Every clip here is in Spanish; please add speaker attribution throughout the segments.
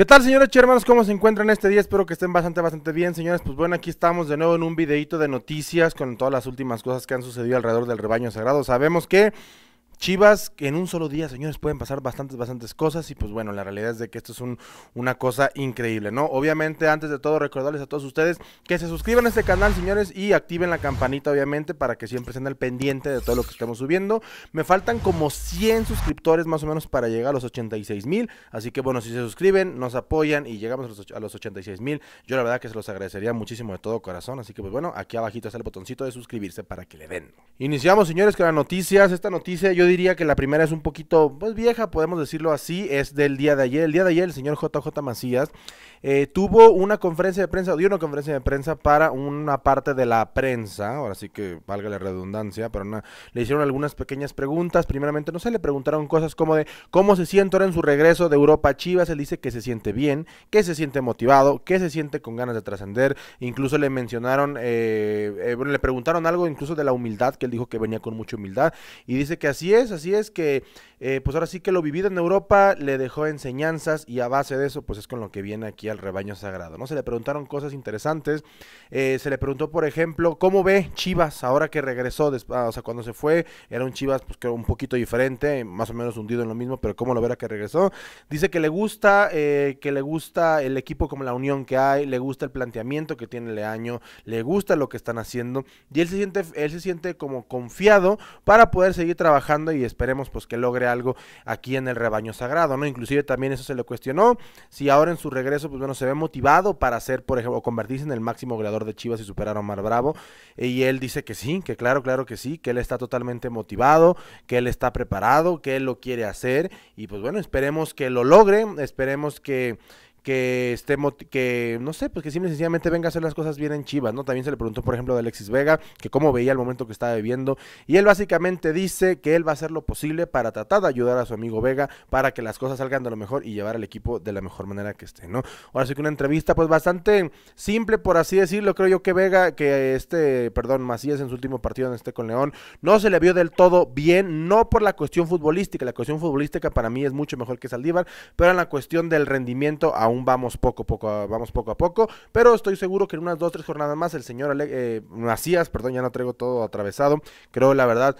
Speaker 1: ¿Qué tal, señores y hermanos? ¿Cómo se encuentran este día? Espero que estén bastante, bastante bien, señores. Pues bueno, aquí estamos de nuevo en un videito de noticias con todas las últimas cosas que han sucedido alrededor del rebaño sagrado. Sabemos que Chivas, que en un solo día, señores, pueden pasar bastantes, bastantes cosas y pues bueno, la realidad es de que esto es un, una cosa increíble, ¿no? Obviamente, antes de todo, recordarles a todos ustedes que se suscriban a este canal, señores, y activen la campanita, obviamente, para que siempre estén al pendiente de todo lo que estemos subiendo. Me faltan como 100 suscriptores más o menos para llegar a los 86 mil, así que bueno, si se suscriben, nos apoyan y llegamos a los, a 86 mil, yo la verdad que se los agradecería muchísimo de todo corazón, así que pues bueno, aquí abajito está el botoncito de suscribirse para que le den. Iniciamos, señores, con las noticias, esta noticia yo diría que la primera es un poquito pues, vieja, podemos decirlo así, es del día de ayer. El día de ayer el señor JJ Macías eh, tuvo una conferencia de prensa, dio una conferencia de prensa para una parte de la prensa, ahora sí que valga la redundancia, pero le hicieron algunas pequeñas preguntas. Primeramente, no sé, le preguntaron cosas como de cómo se siente ahora en su regreso de Europa Chivas. Él dice que se siente bien, que se siente motivado, que se siente con ganas de trascender. Incluso le mencionaron, eh, eh, bueno, le preguntaron algo incluso de la humildad, que él dijo que venía con mucha humildad. Y dice que así es así es que, eh, pues ahora sí que lo vivido en Europa le dejó enseñanzas y a base de eso, pues es con lo que viene aquí al rebaño sagrado, ¿no? Se le preguntaron cosas interesantes, eh, se le preguntó, por ejemplo, ¿cómo ve Chivas ahora que regresó? Ah, o sea, cuando se fue, era un Chivas, pues que un poquito diferente, más o menos hundido en lo mismo, pero ¿cómo lo verá que regresó? Dice que le gusta, eh, que le gusta el equipo como la unión que hay, le gusta el planteamiento que tiene el año le gusta lo que están haciendo y él se siente, él se siente como confiado para poder seguir trabajando y esperemos pues que logre algo aquí en el rebaño sagrado, ¿no? Inclusive también eso se le cuestionó, si ahora en su regreso pues bueno, se ve motivado para hacer, por ejemplo, convertirse en el máximo goleador de Chivas y superar a Omar Bravo, y él dice que sí, que claro, claro que sí, que él está totalmente motivado, que él está preparado, que él lo quiere hacer y pues bueno, esperemos que lo logre, esperemos que que esté que no sé, pues que simple y sencillamente venga a hacer las cosas bien en Chivas, ¿no? También se le preguntó, por ejemplo, de Alexis Vega, que cómo veía el momento que estaba viviendo, y él básicamente dice que él va a hacer lo posible para tratar de ayudar a su amigo Vega para que las cosas salgan de lo mejor y llevar al equipo de la mejor manera que esté, ¿no? Ahora sí que una entrevista pues bastante simple por así decirlo, creo yo que Vega que este, perdón, Macías en su último partido en este con León, no se le vio del todo bien, no por la cuestión futbolística, la cuestión futbolística para mí es mucho mejor que Saldívar, pero en la cuestión del rendimiento a aún vamos poco, poco a, vamos poco a poco, pero estoy seguro que en unas dos, o tres jornadas más el señor eh, Macías, perdón, ya no traigo todo atravesado, creo la verdad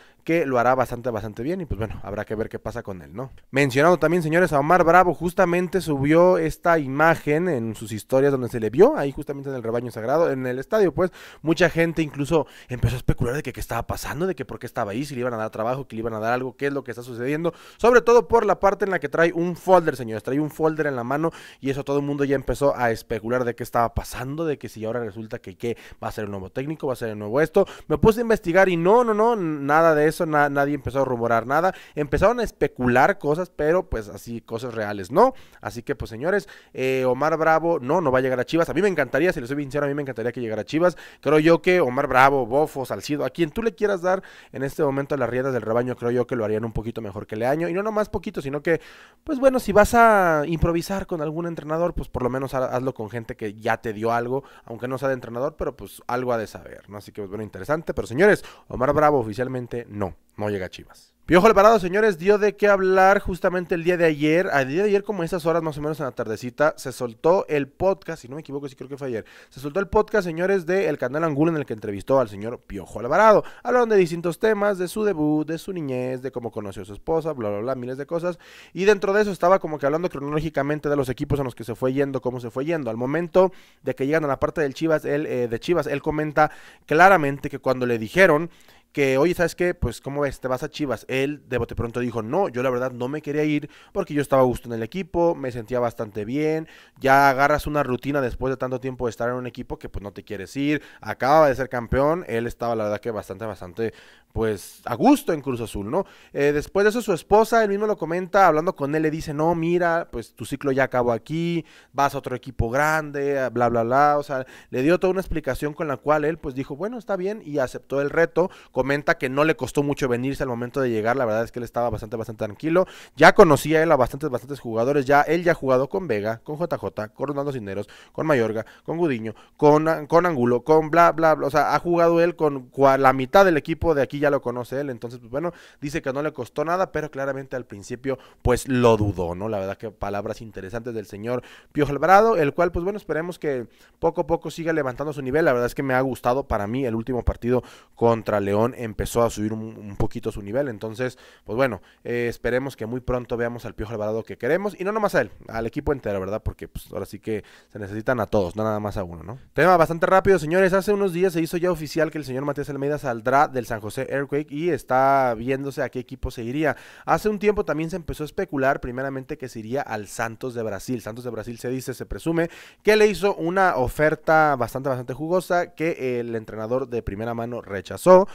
Speaker 1: lo hará bastante, bastante bien. Y pues bueno, habrá que ver qué pasa con él, ¿no? mencionado también, señores, a Omar Bravo, justamente subió esta imagen en sus historias donde se le vio, ahí justamente en el rebaño sagrado, en el estadio, pues mucha gente incluso empezó a especular de que qué estaba pasando, de que por qué estaba ahí, si le iban a dar trabajo, que le iban a dar algo, qué es lo que está sucediendo, sobre todo por la parte en la que trae un folder, señores, trae un folder en la mano y eso todo el mundo ya empezó a especular de qué estaba pasando, de que si ahora resulta que qué va a ser el nuevo técnico, va a ser el nuevo esto. Me puse a investigar y no, no, no, nada de eso nadie empezó a rumorar nada. Empezaron a especular cosas, pero pues así, cosas reales, ¿no? Así que pues señores, eh, Omar Bravo, no, no va a llegar a Chivas. A mí me encantaría, si les soy sincero, a mí me encantaría que llegara a Chivas. Creo yo que Omar Bravo, Bofo, Salcido, a quien tú le quieras dar en este momento a las riendas del rebaño, creo yo que lo harían un poquito mejor que el año, Y no nomás poquito, sino que, pues bueno, si vas a improvisar con algún entrenador, pues por lo menos hazlo con gente que ya te dio algo, aunque no sea de entrenador, pero pues algo ha de saber, ¿no? Así que, pues bueno, interesante. Pero señores, Omar Bravo oficialmente no no, no llega Chivas. Piojo Alvarado, señores, dio de qué hablar justamente el día de ayer. Al día de ayer, como esas horas más o menos en la tardecita, se soltó el podcast, si no me equivoco, sí creo que fue ayer. Se soltó el podcast, señores, del canal Angulo en el que entrevistó al señor Piojo Alvarado. Hablaron de distintos temas, de su debut, de su niñez, de cómo conoció a su esposa, bla, bla, bla, miles de cosas. Y dentro de eso estaba como que hablando cronológicamente de los equipos a los que se fue yendo, cómo se fue yendo. Al momento de que llegan a la parte del Chivas, él, eh, de Chivas, él comenta claramente que cuando le dijeron que, oye, ¿sabes qué? Pues, ¿cómo ves? Te vas a Chivas. Él de bote pronto dijo, no, yo la verdad no me quería ir porque yo estaba a gusto en el equipo, me sentía bastante bien, ya agarras una rutina después de tanto tiempo de estar en un equipo que pues no te quieres ir, acaba de ser campeón, él estaba la verdad que bastante, bastante, pues, a gusto en Cruz Azul, ¿no? Eh, después de eso su esposa, él mismo lo comenta, hablando con él, le dice, no, mira, pues tu ciclo ya acabó aquí, vas a otro equipo grande, bla, bla, bla, o sea, le dio toda una explicación con la cual él pues dijo, bueno, está bien y aceptó el reto. Comenta que no le costó mucho venirse al momento de llegar. La verdad es que él estaba bastante, bastante tranquilo. Ya conocía él a bastantes, bastantes jugadores. Ya él ya ha jugado con Vega, con JJ, con Ronaldo Cineros, con Mayorga, con Gudiño, con, con Angulo, con bla, bla, bla. O sea, ha jugado él con la mitad del equipo de aquí ya lo conoce él. Entonces, pues bueno, dice que no le costó nada, pero claramente al principio, pues lo dudó, ¿no? La verdad que palabras interesantes del señor Piojo Alvarado, el cual, pues bueno, esperemos que poco a poco siga levantando su nivel. La verdad es que me ha gustado para mí el último partido contra León empezó a subir un, poquito su nivel. Entonces, pues bueno, eh, esperemos que muy pronto veamos al Piojo Alvarado que queremos. Y no nomás a él, al equipo entero, ¿verdad? Porque pues, ahora sí que se necesitan a todos, no nada más a uno, ¿no? Tema bastante rápido, señores. Hace unos días se hizo ya oficial que el señor Matías Almeida saldrá del San José Earthquake y está viéndose a qué equipo se iría. Hace un tiempo también se empezó a especular, primeramente, que se iría al Santos de Brasil. Santos de Brasil se dice, se presume, que le hizo una oferta bastante, bastante jugosa que el entrenador de primera mano rechazó.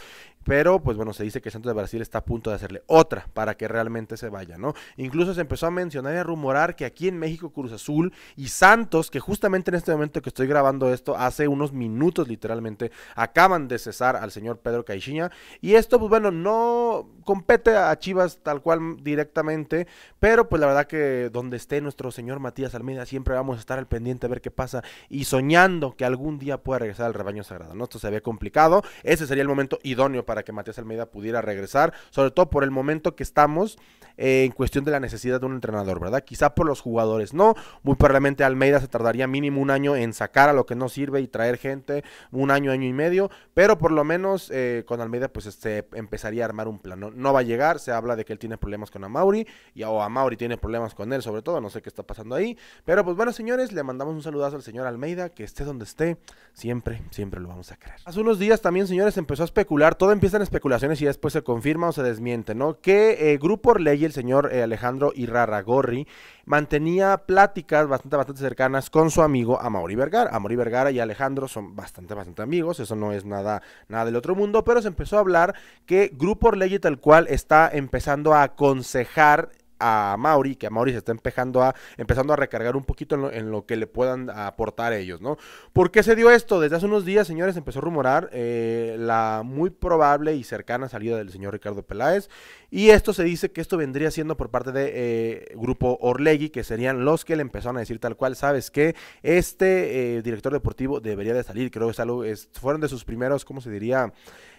Speaker 1: Pero, pues bueno, se dice que Santos de Brasil está a punto de hacerle otra para que realmente se vaya, ¿no? Incluso se empezó a mencionar y a rumorar que aquí en México Cruz Azul y Santos, que justamente en este momento que estoy grabando esto, hace unos minutos literalmente, acaban de cesar al señor Pedro Caixinha. Y esto, pues bueno, no compete a Chivas tal cual directamente, pero pues la verdad que donde esté nuestro señor Matías Almeida, siempre vamos a estar al pendiente a ver qué pasa y soñando que algún día pueda regresar al rebaño sagrado, ¿no? Esto se ve complicado, ese sería el momento idóneo para para que Matías Almeida pudiera regresar, sobre todo por el momento que estamos eh, en cuestión de la necesidad de un entrenador, ¿verdad? Quizá por los jugadores, no. Muy probablemente Almeida se tardaría mínimo un año en sacar a lo que no sirve y traer gente, un año, año y medio, pero por lo menos eh, con Almeida pues este, empezaría a armar un plan. ¿no? va a llegar, se habla de que él tiene problemas con Amauri, y, o Amauri tiene problemas con él sobre todo, no sé qué está pasando ahí, pero pues bueno señores, le mandamos un saludazo al señor Almeida, que esté donde esté, siempre, siempre lo vamos a creer. Hace unos días también señores empezó a especular, todo empezó están especulaciones y después se confirma o se desmiente, ¿no? Que eh, Grupo Orley, el señor eh, Alejandro Alejandro Gorri mantenía pláticas bastante, bastante cercanas con su amigo Amaury Vergara. Amaury Vergara y Alejandro son bastante, bastante amigos, eso no es nada, nada del otro mundo, pero se empezó a hablar que Grupo Orley tal cual está empezando a aconsejar a Mauri, que a Mauri se está empezando a, empezando a recargar un poquito en lo, que le puedan aportar ellos, ¿no? ¿Por qué se dio esto? Desde hace unos días, señores, empezó a rumorar eh, la muy probable y cercana salida del señor Ricardo Peláez. Y esto se dice que esto vendría siendo por parte de eh, Grupo Orlegui, que serían los que le empezaron a decir tal cual, ¿sabes que Este eh, director deportivo debería de salir, creo que fueron de sus primeros, ¿cómo se diría?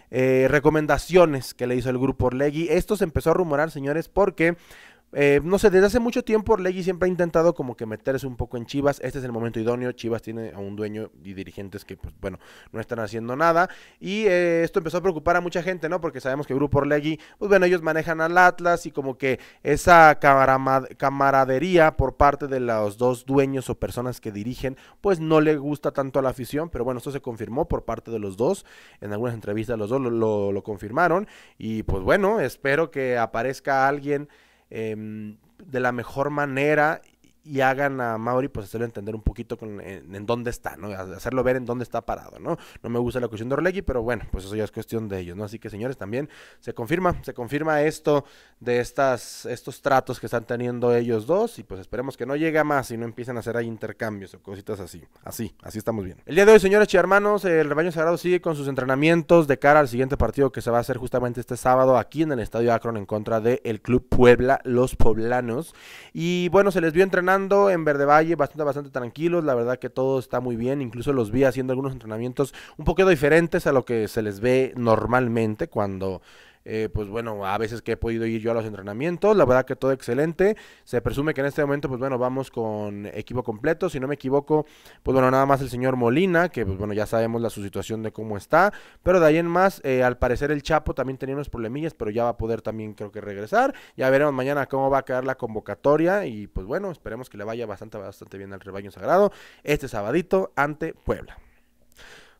Speaker 1: recomendaciones que le hizo el Grupo Orlegui. Esto se empezó a rumorar, señores, porque eh, no sé, desde hace mucho tiempo Orlegi siempre ha intentado como que meterse un poco en Chivas. Este es el momento idóneo. Chivas tiene a un dueño y dirigentes que, pues bueno, no están haciendo nada. Y eh, esto empezó a preocupar a mucha gente, ¿no? Porque sabemos que el Grupo Orlegi, pues bueno, ellos manejan al Atlas y como que esa camaradería por parte de los dos dueños o personas que dirigen, pues no le gusta tanto a la afición. Pero bueno, esto se confirmó por parte de los dos. En algunas entrevistas los dos lo confirmaron. Y pues bueno, espero que aparezca alguien. Em, de la mejor manera y hagan a Mauri pues hacerlo entender un poquito en, dónde está, ¿no? Hacerlo ver en dónde está parado, ¿no? No me gusta la cuestión de Orlegi, pero bueno, pues eso ya es cuestión de ellos, ¿no? Así que señores, también se confirma, se confirma esto de estas, estos tratos que están teniendo ellos dos y pues esperemos que no llegue más y no empiecen a hacer ahí intercambios o cositas así, así, así estamos bien. El día de hoy, señores y hermanos, el rebaño sagrado sigue con sus entrenamientos de cara al siguiente partido que se va a hacer justamente este sábado aquí en el Estadio Akron en contra del Club Puebla, los poblanos. Y bueno, se les vio entrenando en Verde Valle bastante, bastante tranquilos. La verdad que todo está muy bien. Incluso los vi haciendo algunos entrenamientos un poquito diferentes a lo que se les ve normalmente cuando eh, pues bueno, a veces que he podido ir yo a los entrenamientos, la verdad que todo excelente. Se presume que en este momento, pues bueno, vamos con equipo completo. Si no me equivoco, pues bueno, nada más el señor Molina, que pues bueno, ya sabemos la su situación de cómo está. Pero de ahí en más, eh, al parecer el Chapo también tenía unos problemillas, pero ya va a poder también creo que regresar. Ya veremos mañana cómo va a quedar la convocatoria y pues bueno, esperemos que le vaya bastante, bastante bien al rebaño sagrado este sabadito ante Puebla.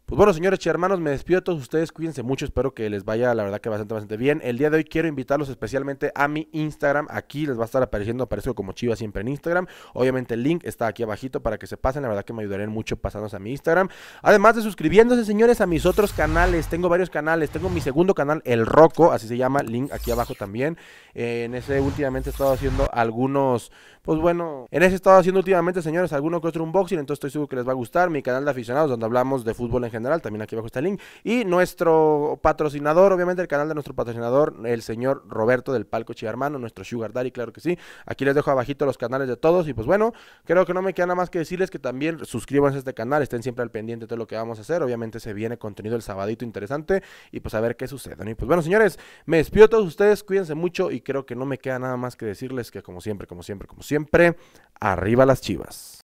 Speaker 1: Pues bueno, señores y hermanos, me despido a todos ustedes. Cuídense mucho. Espero que les vaya, la verdad, que bastante, bastante bien. El día de hoy quiero invitarlos especialmente a mi Instagram. Aquí les va a estar apareciendo, aparezco como Chiva siempre en Instagram. Obviamente el link está aquí abajito para que se pasen. La verdad que me ayudarían mucho pasándose a mi Instagram. Además de suscribiéndose, señores, a mis otros canales. Tengo varios canales. Tengo mi segundo canal, El Roco, así se llama. Link aquí abajo también. Eh, en ese últimamente he estado haciendo algunos, pues bueno, en ese he estado haciendo últimamente, señores, algunos que otro unboxing. Entonces estoy seguro que les va a gustar. Mi canal de aficionados, donde hablamos de fútbol en general general, también aquí abajo está el link. Y nuestro patrocinador, obviamente el canal de nuestro patrocinador, el señor Roberto del Palco Chivarmano, nuestro Sugar Daddy, claro que sí. Aquí les dejo abajito los canales de todos y pues bueno, creo que no me queda nada más que decirles que también suscríbanse a este canal, estén siempre al pendiente de todo lo que vamos a hacer. Obviamente se viene contenido el sabadito interesante y pues a ver qué sucede. Y pues bueno, señores, me despido a todos ustedes, cuídense mucho y creo que no me queda nada más que decirles que como siempre, como siempre, como siempre, arriba las chivas.